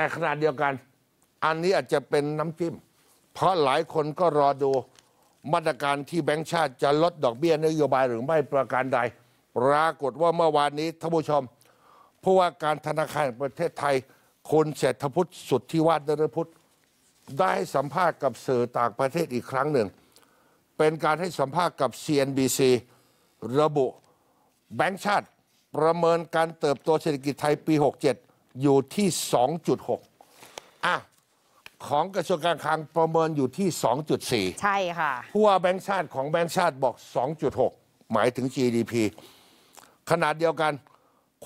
แต่ขนาดเดียวกัน อันนี้อาจจะเป็นน้ำจิ้ม เพราะหลายคนก็รอดูมาตรการที่แบงค์ชาติจะลดดอกเบี้ยนโยบายหรือไม่ประการใด ปรากฏว่าเมื่อวานนี้ท่านผู้ชมผู้ว่าการธนาคารแห่งประเทศไทยคุณเศรษฐพุทธสุทธิวาฒนรพุทธ ได้สัมภาษณ์กับสื่อต่างประเทศอีกครั้งหนึ่ง เป็นการให้สัมภาษณ์กับ CNBC ระบุแบงค์ชาติประเมินการเติบโตเศรษฐกิจไทยปี 67อยู่ที่ 2.6อะของกระทรวงการคลังประเมินอยู่ที่ 2.4 ใช่ค่ะผู้ว่าแบงค์ชาติของแบงค์ชาติบอก 2.6 หมายถึง GDP ขนาดเดียวกัน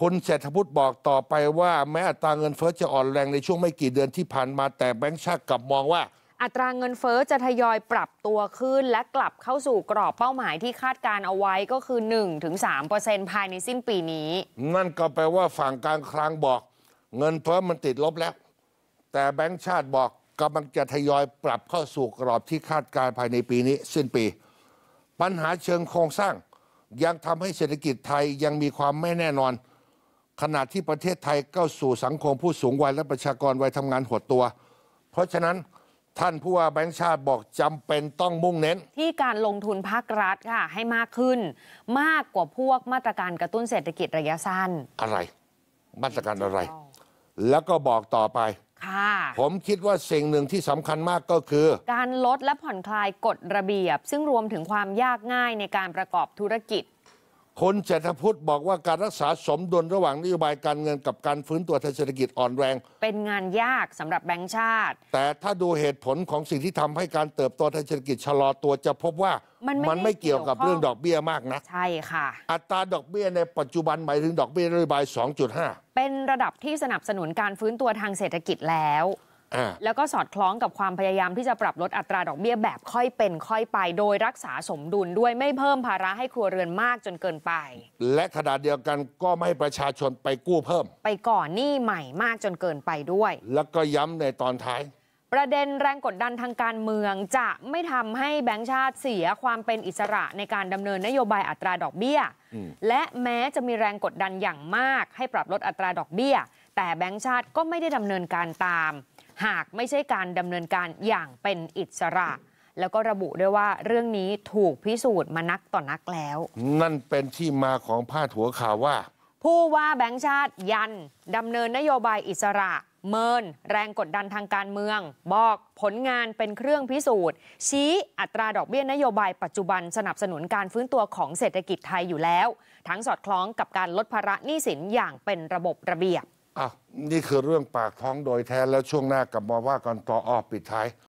คุณเศรษฐพุทธบอกต่อไปว่าแม้อัตราเงินเฟ้อจะอ่อนแรงในช่วงไม่กี่เดือนที่ผ่านมาแต่แบงค์ชาติกลับมองว่า อัตราเงินเฟอ้อจะทยอยปรับตัวขึ้นและกลับเข้าสู่กรอบเป้าหมายที่คาดการเอาไว้ก็คือ1-3%ภายในสิ้นปีนี้ นั่นก็แปลว่าฝั่งการคลังบอกเงินเฟ้อมันติดลบแล้ว แต่แบงก์ชาติบอกกำลังจะทยอยปรับเข้าสู่กรอบที่คาดการภายในปีนี้ สิ้นปี ปัญหาเชิงโครงสร้างยังทำให้เศรษฐกิจไทยยังมีความไม่แน่นอน ขณะที่ประเทศไทยก้าสู่สังคมผู้สูงวัยและประชากรวัยทำงานหดตัว เพราะฉะนั้นท่านผู้ว่าแบงค์ชาติบอกจำเป็นต้องมุ่งเน้น ที่การลงทุนภาครัฐค่ะให้มากขึ้น มากกว่าพวกมาตรการกระตุ้นเศรษฐกิจระยะสั้นอะไรมาตรการอะไรแล้วก็บอกต่อไป ผมคิดว่าสิ่งหนึ่งที่สำคัญมากก็คือ การลดและผ่อนคลายกฎระเบียบ ซึ่งรวมถึงความยากง่ายในการประกอบธุรกิจคนเศรษฐพุทธบอกว่าการรักษาสมดุลระหว่างนโยบายการเงินกับการฟื้นตัวทางเศรษฐกิจอ่อนแรง เป็นงานยากสำหรับแบงก์ชาติ แต่ถ้าดูเหตุผลของสิ่งที่ทำให้การเติบโตทางเศรษฐกิจชะลอตัวจะพบว่ามันไม่ไมเกี่ยวกับเรื่องดอกเบี้ยมากนะ ใช่ค่ะ อัตราดอกเบี้ยในปัจจุบันหมายถึงดอกเบี้ยนโยบาย 2.5 เป็นระดับที่สนับสนุนการฟื้นตัวทางเศรษฐกิจแล้วแล้วก็สอดคล้องกับความพยายามที่จะปรับลดอัตราดอกเบี้ยแบบค่อยเป็นค่อยไปโดยรักษาสมดุลด้วยไม่เพิ่มภาระให้ครัวเรือนมากจนเกินไป และขณะเดียวกันก็ไม่ให้ประชาชนไปกู้เพิ่ม ไปก่อนหนี้ใหม่มากจนเกินไปด้วย แล้วก็ย้ำในตอนท้าย ประเด็นแรงกดดันทางการเมืองจะไม่ทำให้แบงก์ชาติเสียความเป็นอิสระในการดำเนินนโยบายอัตราดอกเบี้ยและแม้จะมีแรงกดดันอย่างมาก ให้ปรับลดอัตราดอกเบี้ยแต่แบงค์ชาติก็ไม่ได้ดำเนินการตาม หากไม่ใช่การดำเนินการอย่างเป็นอิสระ แล้วก็ระบุด้วยว่าเรื่องนี้ถูกพิสูจน์มานักต่อนนักแล้ว นั่นเป็นที่มาของผ้าถัวข่าวว่า ผู้ว่าแบงค์ชาติยันดำเนินนโยบายอิสระ เมิน แรงกดดันทางการเมือง บอกผลงานเป็นเครื่องพิสูจน์ ชี้อัตราดอกเบี้ยนโยบายปัจจุบันสนับสนุนการฟื้นตัวของเศรษฐกิจไทยอยู่แล้ว ทั้งสอดคล้องกับการลดภาระหนี้สินอย่างเป็นระบบระเบียบอ่ะนี่คือเรื่องปากท้องโดยแท้ แล้วช่วงหน้ากลับมาว่ากันต่ออ้อปิดท้าย